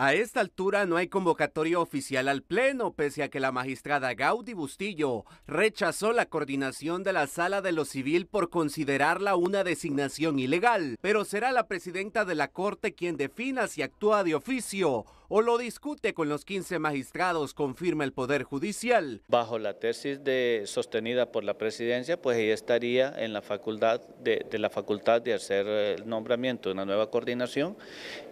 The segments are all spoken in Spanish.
A esta altura no hay convocatoria oficial al Pleno, pese a que la magistrada Gaudi Bustillo rechazó la coordinación de la Sala de lo Civil por considerarla una designación ilegal, pero será la presidenta de la Corte quien defina si actúa de oficio o lo discute con los 15 magistrados, confirma el Poder Judicial. Bajo la tesis de, sostenida por la presidencia, pues ella estaría en la facultad de, la facultad de hacer eh, el nombramiento de una nueva coordinación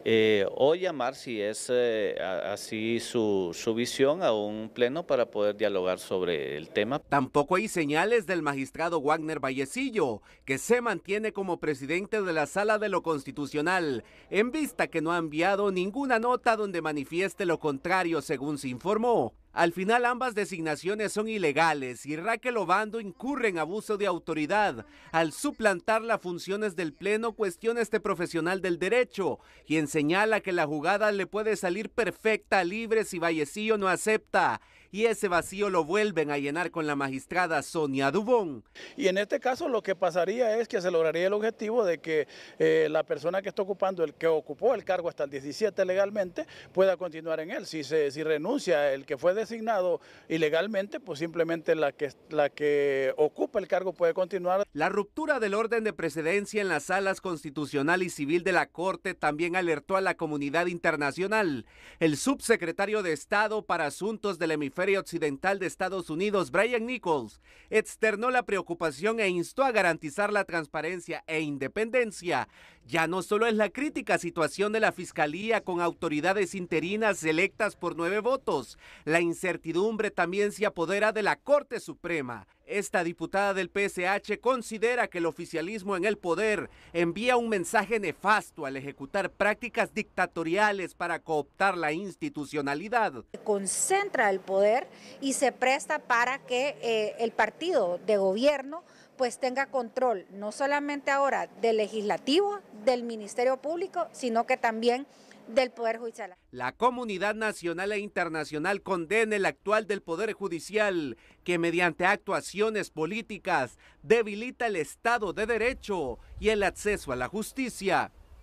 eh, o llamar, si es eh, así su, su visión, a un pleno para poder dialogar sobre el tema. Tampoco hay señales del magistrado Wagner Vallecillo, que se mantiene como presidente de la Sala de lo Constitucional, en vista que no ha enviado ninguna nota donde manifieste lo contrario, según se informó. Al final ambas designaciones son ilegales y Raquel Obando incurre en abuso de autoridad al suplantar las funciones del Pleno, cuestiona este profesional del derecho, quien señala que la jugada le puede salir perfecta libre si Vallecillo no acepta y ese vacío lo vuelven a llenar con la magistrada Sonia Dubón. Y en este caso lo que pasaría es que se lograría el objetivo de que eh, la persona que está ocupando, el que ocupó el cargo hasta el 17 legalmente, pueda continuar en él. Si, se, si renuncia el que fue designado ilegalmente, pues simplemente la que, la que ocupa el cargo puede continuar. La ruptura del orden de precedencia en las salas constitucional y civil de la Corte también alertó a la comunidad internacional. El subsecretario de Estado para Asuntos del Hemisferio occidental de Estados Unidos, Brian Nichols, externó la preocupación e instó a garantizar la transparencia e independencia ya no solo es la crítica situación de la Fiscalía con autoridades interinas electas por nueve votos, la incertidumbre también se apodera de la Corte Suprema. Esta diputada del PSH considera que el oficialismo en el poder envía un mensaje nefasto al ejecutar prácticas dictatoriales para cooptar la institucionalidad. Concentra el poder y se presta para que eh, el partido de gobierno pues tenga control no solamente ahora del legislativo, del Ministerio Público, sino que también del Poder Judicial. La comunidad nacional e internacional condena el actual del Poder Judicial, que mediante actuaciones políticas debilita el Estado de Derecho y el acceso a la justicia.